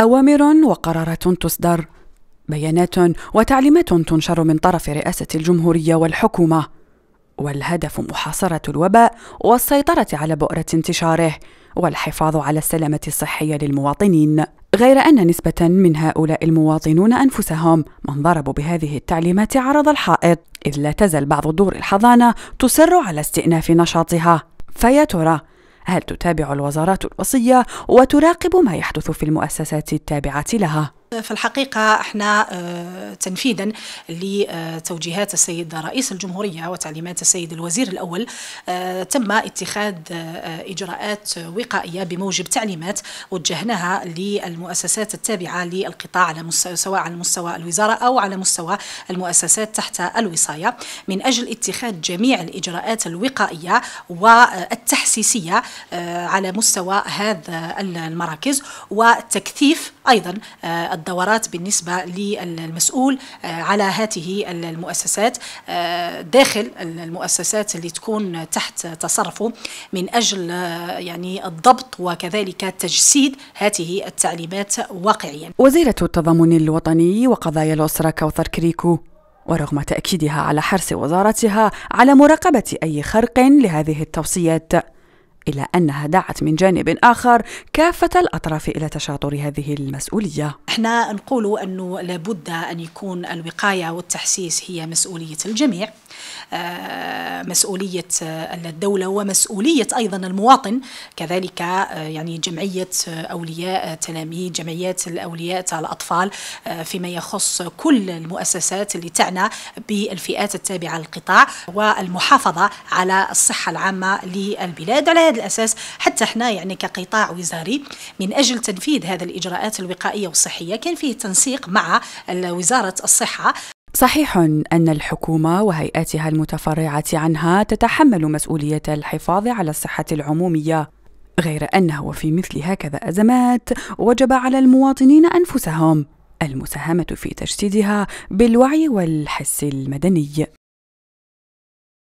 أوامر وقرارات تصدر، بيانات وتعليمات تنشر من طرف رئاسة الجمهورية والحكومة، والهدف محاصرة الوباء والسيطرة على بؤرة انتشاره، والحفاظ على السلامة الصحية للمواطنين، غير أن نسبة من هؤلاء المواطنون أنفسهم من ضربوا بهذه التعليمات عرض الحائط، إذ لا تزال بعض دور الحضانة تصر على استئناف نشاطها، فيا ترى هل تتابع الوزارات الوصية وتراقب ما يحدث في المؤسسات التابعة لها؟ في الحقيقة احنا آه، تنفيذا لتوجيهات السيد رئيس الجمهورية وتعليمات السيد الوزير الأول آه، تم اتخاذ آه، إجراءات وقائية بموجب تعليمات وجهناها للمؤسسات التابعة للقطاع على مستوى سواء على مستوى الوزارة أو على مستوى المؤسسات تحت الوصاية من أجل اتخاذ جميع الإجراءات الوقائية والتحسيسية على مستوى هذا المراكز وتكثيف أيضا الدورات بالنسبة للمسؤول آه، على هذه المؤسسات آه، داخل المؤسسات اللي تكون تحت تصرفه من أجل آه، يعني الضبط وكذلك تجسيد هذه التعليمات واقعيا وزيرة التضامن الوطني وقضايا الأسرة كوثر كريكو ورغم تأكيدها على حرص وزارتها على مراقبة أي خرق لهذه التوصيات إلا أنها دعت من جانب آخر كافة الأطراف إلى تشاطر هذه المسؤولية احنا نقول أنه لابد أن يكون الوقاية والتحسيس هي مسؤولية الجميع آه، مسؤولية آه، الدولة ومسؤولية أيضا المواطن كذلك آه، يعني جمعية أولياء تلاميذ جمعيات الأولياء الأطفال فيما يخص كل المؤسسات اللي تعنى بالفئات التابعة للقطاع والمحافظة على الصحة العامة للبلاد على هذا الأساس حتى احنا يعني كقطاع وزاري من أجل تنفيذ هذا الإجراءات الوقائية والصحية كان فيه تنسيق مع وزارة الصحة صحيح أن الحكومة وهيئاتها المتفرعة عنها تتحمل مسؤولية الحفاظ على الصحة العمومية، غير أنه في مثل هكذا أزمات وجب على المواطنين أنفسهم المساهمة في تجسيدها بالوعي والحس المدني.